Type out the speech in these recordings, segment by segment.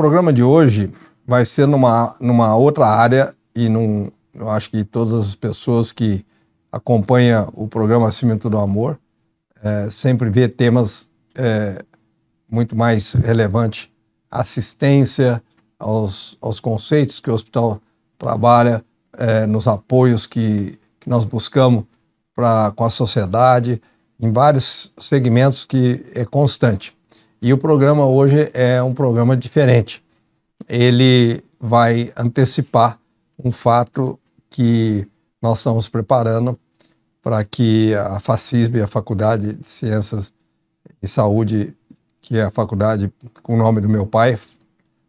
programa de hoje vai ser numa, numa outra área e num, eu acho que todas as pessoas que acompanham o programa Cimento do é Amor é, sempre vê temas é, muito mais relevantes. Assistência aos, aos conceitos que o hospital trabalha, é, nos apoios que, que nós buscamos pra, com a sociedade, em vários segmentos que é constante. E o programa hoje é um programa diferente. Ele vai antecipar um fato que nós estamos preparando para que a FACISB, a Faculdade de Ciências e Saúde, que é a faculdade com o nome do meu pai,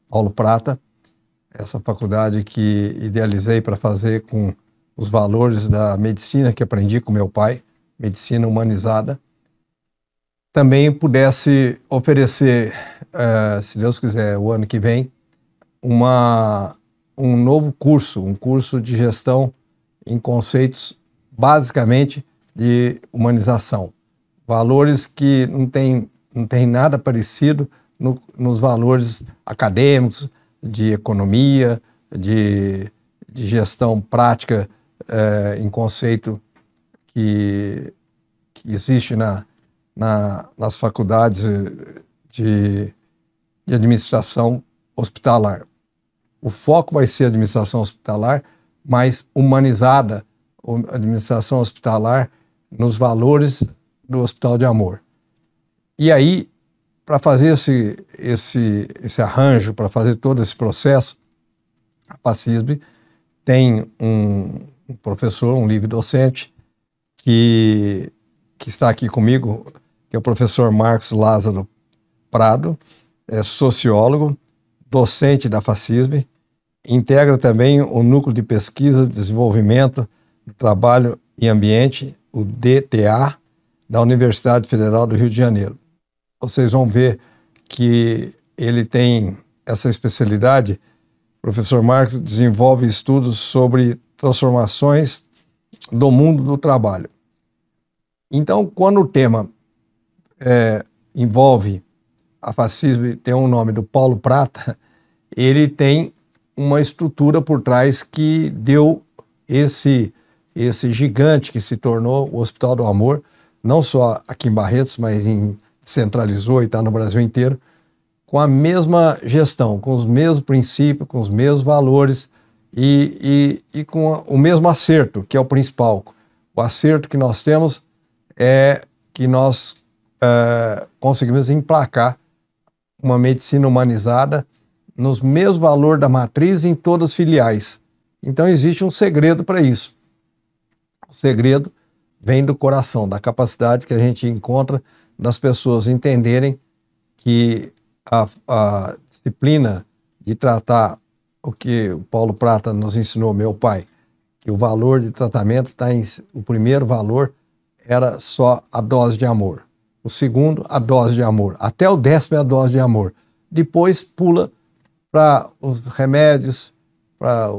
Paulo Prata, essa faculdade que idealizei para fazer com os valores da medicina que aprendi com meu pai, medicina humanizada, também pudesse oferecer, uh, se Deus quiser, o ano que vem, uma, um novo curso, um curso de gestão em conceitos basicamente de humanização. Valores que não tem, não tem nada parecido no, nos valores acadêmicos, de economia, de, de gestão prática uh, em conceito que, que existe na, na, nas faculdades de, de administração hospitalar. O foco vai ser administração hospitalar mais humanizada, administração hospitalar nos valores do Hospital de Amor. E aí, para fazer esse, esse, esse arranjo, para fazer todo esse processo, a PACISB tem um, um professor, um livre docente, que, que está aqui comigo, que é o professor Marcos Lázaro Prado, é sociólogo, docente da FACISB, integra também o Núcleo de Pesquisa, Desenvolvimento, Trabalho e Ambiente, o DTA, da Universidade Federal do Rio de Janeiro. Vocês vão ver que ele tem essa especialidade. O professor Marcos desenvolve estudos sobre transformações do mundo do trabalho. Então, quando o tema é, envolve a fascismo, tem um nome do Paulo Prata, ele tem uma estrutura por trás que deu esse esse gigante que se tornou o Hospital do Amor, não só aqui em Barretos, mas em, centralizou e está no Brasil inteiro, com a mesma gestão, com os mesmos princípios, com os mesmos valores e, e, e com a, o mesmo acerto, que é o principal. O acerto que nós temos é que nós uh, conseguimos emplacar uma medicina humanizada nos mesmos valores da matriz em todas as filiais. Então existe um segredo para isso. O segredo vem do coração, da capacidade que a gente encontra das pessoas entenderem que a, a disciplina de tratar o que o Paulo Prata nos ensinou, meu pai, que o valor de tratamento está em. O primeiro valor era só a dose de amor. O segundo, a dose de amor. Até o décimo é a dose de amor. Depois pula para os remédios, para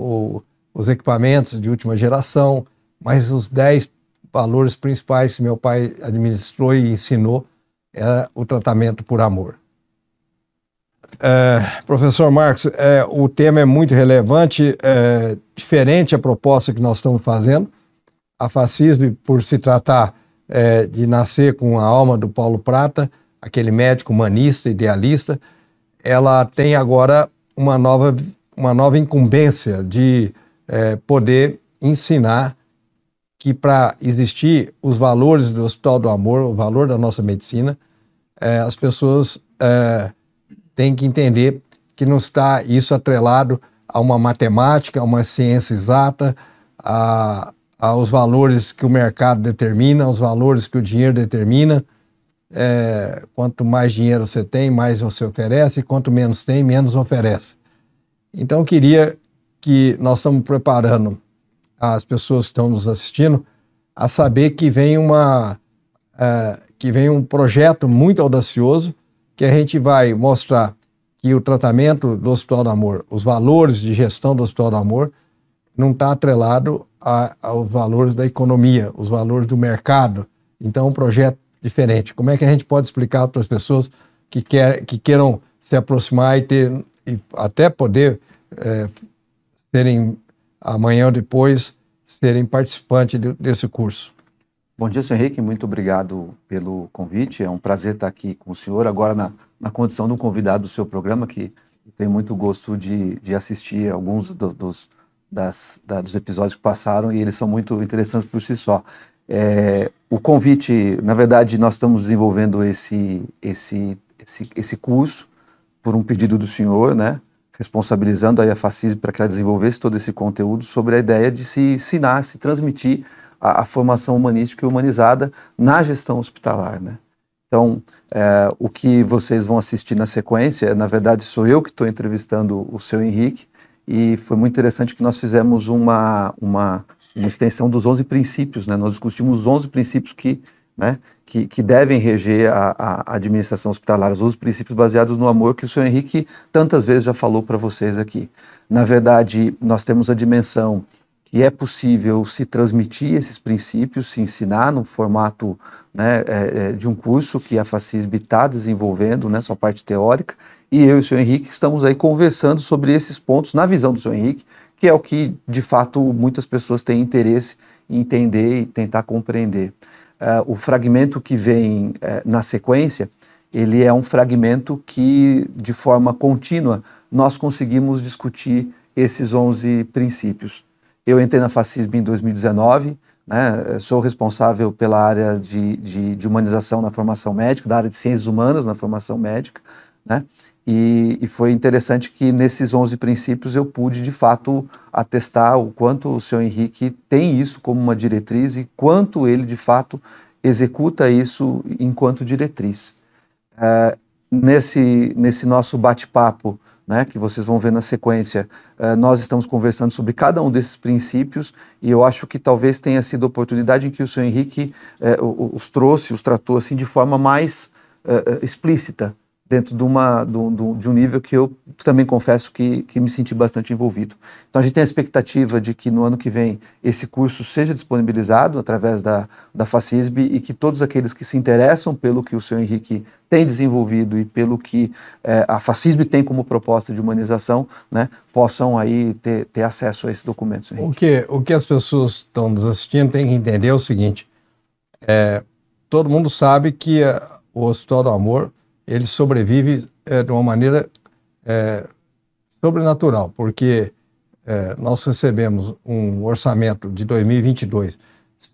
os equipamentos de última geração, mas os dez valores principais que meu pai administrou e ensinou é o tratamento por amor. É, professor Marcos, é, o tema é muito relevante, é, diferente a proposta que nós estamos fazendo. A fascismo, por se tratar é, de nascer com a alma do Paulo Prata, aquele médico humanista, idealista, ela tem agora uma nova, uma nova incumbência de é, poder ensinar que para existir os valores do Hospital do Amor, o valor da nossa medicina, é, as pessoas é, têm que entender que não está isso atrelado a uma matemática, a uma ciência exata, a, aos valores que o mercado determina, aos valores que o dinheiro determina. É, quanto mais dinheiro você tem, mais você oferece, e quanto menos tem, menos oferece. Então, eu queria que nós estamos preparando as pessoas que estão nos assistindo a saber que vem uma é, que vem um projeto muito audacioso que a gente vai mostrar que o tratamento do Hospital do Amor, os valores de gestão do Hospital do Amor, não está atrelado a, aos valores da economia, os valores do mercado. Então, é um projeto diferente. Como é que a gente pode explicar para as pessoas que, quer, que queiram se aproximar e ter e até poder é, serem amanhã ou depois serem participantes de, desse curso? Bom dia, senhor Henrique. Muito obrigado pelo convite. É um prazer estar aqui com o senhor agora na, na condição de um convidado do seu programa que tenho muito gosto de, de assistir alguns do, dos das, da, dos episódios que passaram e eles são muito interessantes por si só. É, o convite, na verdade, nós estamos desenvolvendo esse, esse, esse, esse curso por um pedido do senhor, né? responsabilizando a FACIS para que ela desenvolvesse todo esse conteúdo sobre a ideia de se ensinar, se transmitir a, a formação humanística e humanizada na gestão hospitalar. Né? Então, é, o que vocês vão assistir na sequência, na verdade, sou eu que estou entrevistando o seu Henrique, e foi muito interessante que nós fizemos uma, uma, uma extensão dos 11 princípios, né? Nós discutimos os 11 princípios que, né, que, que devem reger a, a administração hospitalar, os 11 princípios baseados no amor que o senhor Henrique tantas vezes já falou para vocês aqui. Na verdade, nós temos a dimensão que é possível se transmitir esses princípios, se ensinar no formato né, é, é de um curso que a FACISB está desenvolvendo, né, sua parte teórica, e eu e o senhor Henrique estamos aí conversando sobre esses pontos na visão do senhor Henrique, que é o que de fato muitas pessoas têm interesse em entender e tentar compreender. Uh, o fragmento que vem uh, na sequência, ele é um fragmento que de forma contínua nós conseguimos discutir esses 11 princípios. Eu entrei na Fascismo em 2019, né? sou responsável pela área de, de, de humanização na formação médica, da área de ciências humanas na formação médica, né? E, e, foi interessante que nesses 11 princípios eu pude, de fato, atestar o quanto o senhor Henrique tem isso como uma diretriz e quanto ele, de fato, executa isso enquanto diretriz. É, nesse, nesse nosso bate-papo, né, que vocês vão ver na sequência, é, nós estamos conversando sobre cada um desses princípios e eu acho que talvez tenha sido a oportunidade em que o senhor Henrique é, os trouxe, os tratou assim de forma mais explícita dentro de, uma, de, um, de, um nível que eu também confesso que, que me senti bastante envolvido. Então a gente tem a expectativa de que no ano que vem esse curso seja disponibilizado através da, da Facisb e que todos aqueles que se interessam pelo que o senhor Henrique tem desenvolvido e pelo que é, a Facisb tem como proposta de humanização, né, possam aí ter, ter acesso a esse documento. Senhor Henrique. O, que, o que as pessoas estão nos assistindo têm que entender é o seguinte, é, todo mundo sabe que a, eh, o Hospital do Amor ele sobrevive é, de uma maneira é, sobrenatural, porque é, nós recebemos um orçamento de 2022,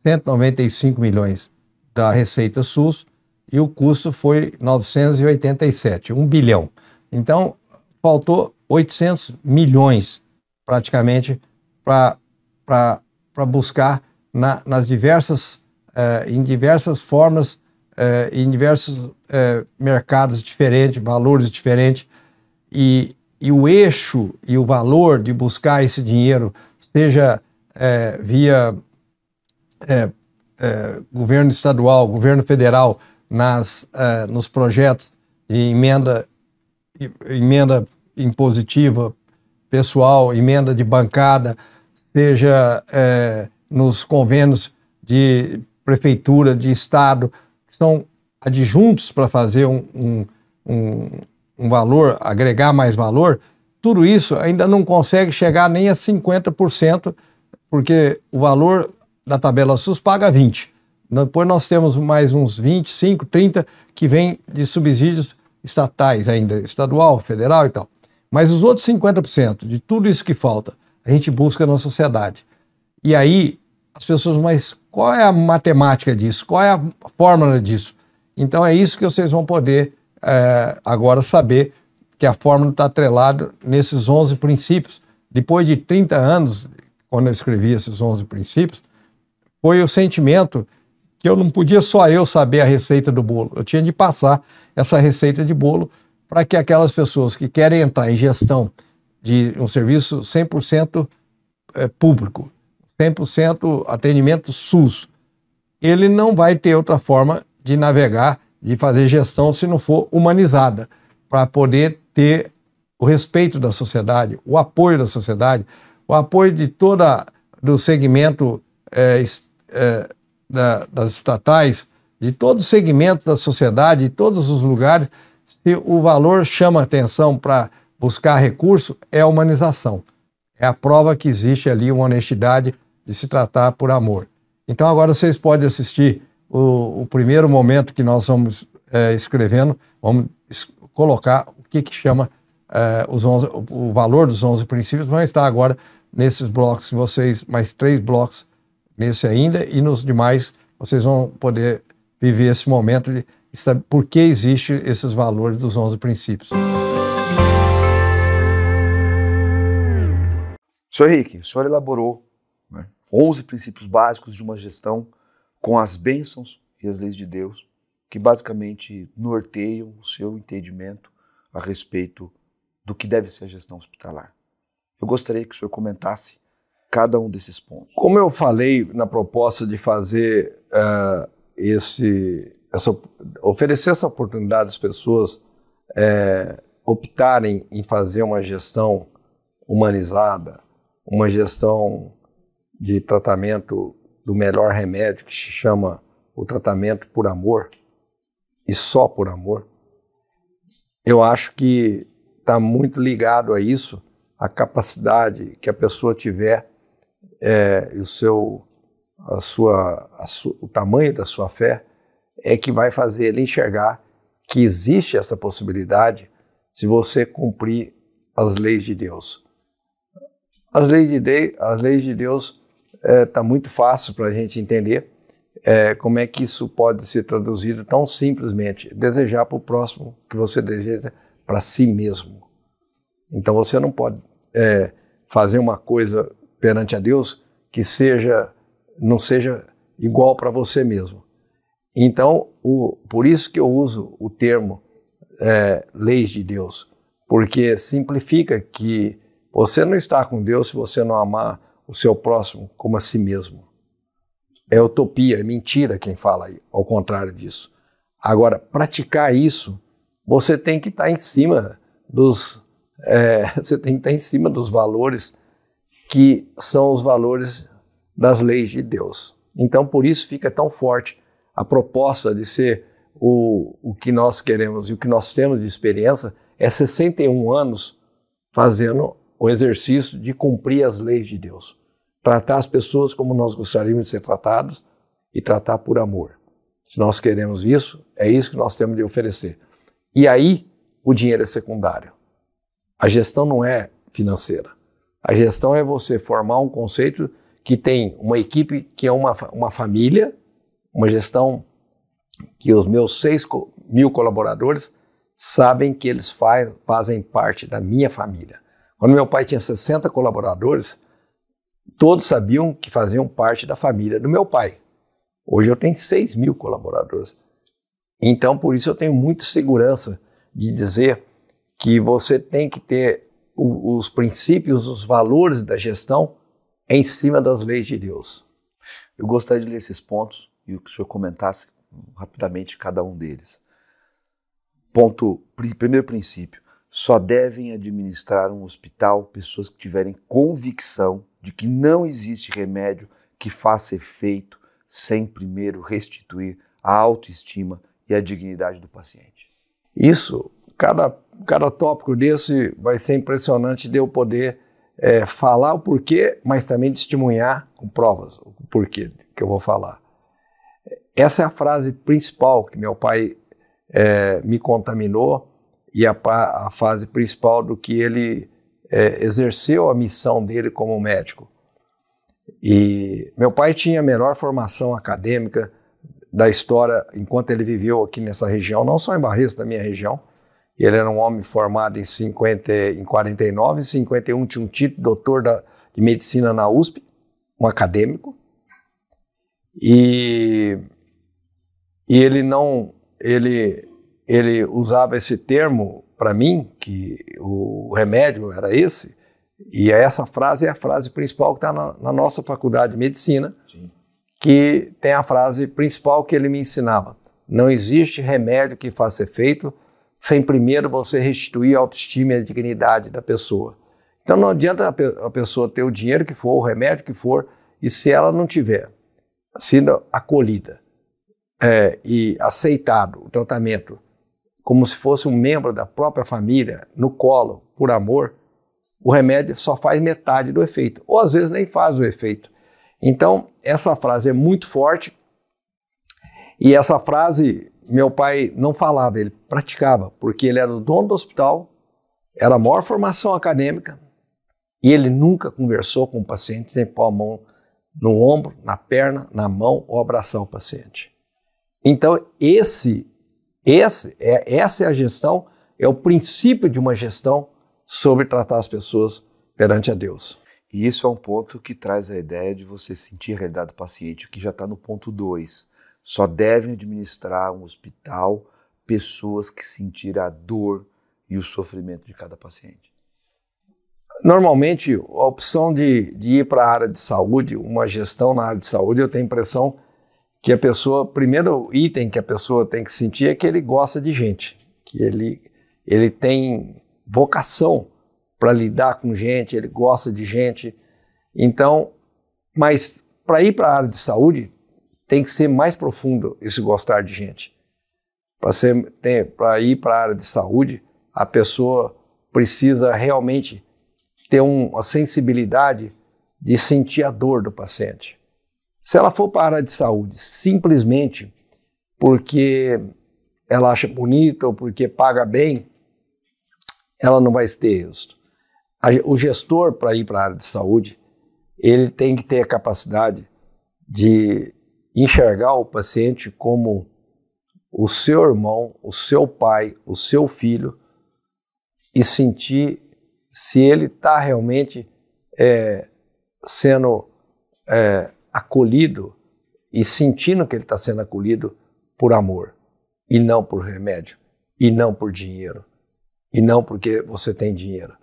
195 milhões da Receita SUS e o custo foi 987, 1 bilhão. Então, faltou 800 milhões praticamente para pra, pra buscar na, nas diversas, eh, em diversas formas é, em diversos é, mercados diferentes, valores diferentes, e, e o eixo e o valor de buscar esse dinheiro, seja é, via governo estadual, governo federal, nas, nos projetos de emenda, emenda impositiva pessoal, emenda de bancada, seja nos convênios de prefeitura, de estado, que são adjuntos para fazer um, um, um, um valor, agregar mais valor, tudo isso ainda não consegue chegar nem a 50%, porque o valor da tabela SUS paga 20%. Depois nós temos mais uns 25, 30 que vem de subsídios estatais ainda, estadual, federal e tal. Mas os outros 50% de tudo isso que falta, a gente busca na sociedade. E aí as pessoas mais qual é a matemática disso? Qual é a fórmula disso? Então é isso que vocês vão poder é, agora saber que a fórmula está atrelada nesses 11 princípios. Depois de 30 anos, quando eu escrevi esses 11 princípios, foi o sentimento que eu não podia só eu saber a receita do bolo. Eu tinha de passar essa receita de bolo para que aquelas pessoas que querem entrar em gestão de um serviço 100% é, público, 100% atendimento SUS. Ele não vai ter outra forma de navegar, de fazer gestão, se não for humanizada, para poder ter o respeito da sociedade, o apoio da sociedade, o apoio de toda do segmento é, é, da, das estatais, de todo o segmento da sociedade, de todos os lugares, se o valor chama atenção para buscar recurso, é a humanização. É a prova que existe ali uma honestidade de se tratar por amor. Então agora vocês podem assistir o, o primeiro momento que nós vamos é, escrevendo, vamos es colocar o que, que chama é, os 11, o valor dos 11 princípios, vão estar agora nesses blocos vocês, mais três blocos nesse ainda, e nos demais vocês vão poder viver esse momento de saber por que existem esses valores dos 11 princípios. Sr. Henrique, o senhor elaborou 11 princípios básicos de uma gestão com as bênçãos e as leis de Deus, que basicamente norteiam o seu entendimento a respeito do que deve ser a gestão hospitalar. Eu gostaria que o senhor comentasse cada um desses pontos. Como eu falei na proposta de fazer uh, esse, essa, oferecer essa oportunidade às pessoas é, optarem em fazer uma gestão humanizada, uma gestão de tratamento do melhor remédio, que se chama o tratamento por amor, e só por amor, eu acho que está muito ligado a isso, a capacidade que a pessoa tiver, é, o seu, a sua, a su, o tamanho da sua fé, é que vai fazer ele enxergar que existe essa possibilidade se você cumprir as leis de Deus. As leis de, de, as leis de Deus está é, tá muito fácil para a gente entender é, como é que isso pode ser traduzido tão simplesmente. Desejar para o próximo que você deseja para si mesmo. Então você não pode é, fazer uma coisa perante a Deus que seja não seja igual para você mesmo. Então, o, por isso que eu uso o termo é, leis de Deus, porque simplifica que você não está com Deus se você não amar o seu próximo como a si mesmo. É utopia, é mentira quem fala aí, ao contrário disso. Agora, praticar isso, você tem que estar tá em cima dos, é, você tem que estar tá em cima dos valores que são os valores das leis de Deus. Então, por isso fica tão forte a proposta de ser o, o que nós queremos e o que nós temos de experiência é 61 anos fazendo o exercício de cumprir as leis de Deus, tratar as pessoas como nós gostaríamos de ser tratados e tratar por amor. Se nós queremos isso, é isso que nós temos de oferecer. E aí o dinheiro é secundário. A gestão não é financeira. A gestão é você formar um conceito que tem uma equipe que é uma, uma família, uma gestão que os meus 6 mil colaboradores sabem que eles faz, fazem parte da minha família. Quando meu pai tinha 60 colaboradores, todos sabiam que faziam parte da família do meu pai. Hoje eu tenho 6 mil colaboradores. Então, por isso, eu tenho muita segurança de dizer que você tem que ter os princípios, os valores da gestão em cima das leis de Deus. Eu gostaria de ler esses pontos e o que o senhor comentasse rapidamente cada um deles. Ponto, primeiro princípio, só devem administrar um hospital pessoas que tiverem convicção de que não existe remédio que faça efeito sem primeiro restituir a autoestima e a dignidade do paciente. Isso, cada, cada tópico desse vai ser impressionante de eu poder é, falar o porquê, mas também testemunhar com provas o porquê que eu vou falar. Essa é a frase principal que meu pai é, me contaminou e a, a fase principal do que ele é, exerceu a missão dele como médico. E meu pai tinha a melhor formação acadêmica da história enquanto ele viveu aqui nessa região, não só em Barreiros, da minha região. Ele era um homem formado em, 50, em 49, em 51 tinha um título doutor da, de medicina na USP, um acadêmico. E, e ele não, ele ele usava esse termo para mim, que o remédio era esse, e é essa frase é a frase principal que está na, na, nossa faculdade de medicina, Sim. que tem a frase principal que ele me ensinava. Não existe remédio que faça efeito sem primeiro você restituir a autoestima e a dignidade da pessoa. Então não adianta a, pe a pessoa ter o dinheiro que for, o remédio que for, e se ela não tiver sendo acolhida é, e aceitado o tratamento como se fosse um membro da própria família, no colo, por amor, o remédio só faz metade do efeito, ou às vezes nem faz o efeito. Então, essa frase é muito forte, e essa frase meu pai não falava, ele praticava, porque ele era o dono do hospital, era a maior formação acadêmica, e ele nunca conversou com o paciente sem pôr a mão no ombro, na perna, na mão ou abraçar o paciente. Então, esse esse, é, essa é a gestão, é o princípio de uma gestão sobre tratar as pessoas perante a Deus. E isso é um ponto que traz a ideia de você sentir a realidade do paciente, que já está no ponto 2. Só devem administrar um hospital pessoas que sentirem a dor e o sofrimento de cada paciente. Normalmente, a opção de, de ir para a área de saúde, uma gestão na área de saúde, eu tenho a impressão que a pessoa, primeiro item que a pessoa tem que sentir é que ele gosta de gente, que ele, ele tem vocação para lidar com gente, ele gosta de gente. Então, mas para ir para a área de saúde, tem que ser mais profundo esse gostar de gente. Para ir para a área de saúde, a pessoa precisa realmente ter uma sensibilidade de sentir a dor do paciente. Se ela for para a área de saúde simplesmente porque ela acha bonita ou porque paga bem, ela não vai ter êxito. O gestor, para ir para a área de saúde, ele tem que ter a capacidade de enxergar o paciente como o seu irmão, o seu pai, o seu filho e sentir se ele está realmente é, sendo é, acolhido e sentindo que ele está sendo acolhido por amor, e não por remédio, e não por dinheiro, e não porque você tem dinheiro.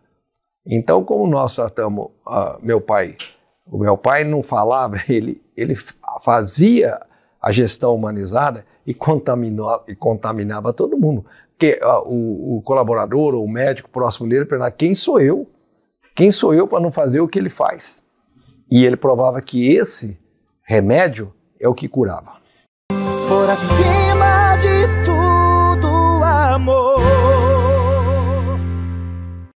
Então, como nós tratamos uh, ah, meu pai, o meu pai não falava, ele, ele fazia a gestão humanizada e, contaminou, e contaminava todo mundo. Porque uh, o, o, colaborador ou o médico próximo dele perguntava: quem sou eu? Quem sou eu para não fazer o que ele faz? E ele provava que esse remédio é o que curava. Por acima de tudo, amor.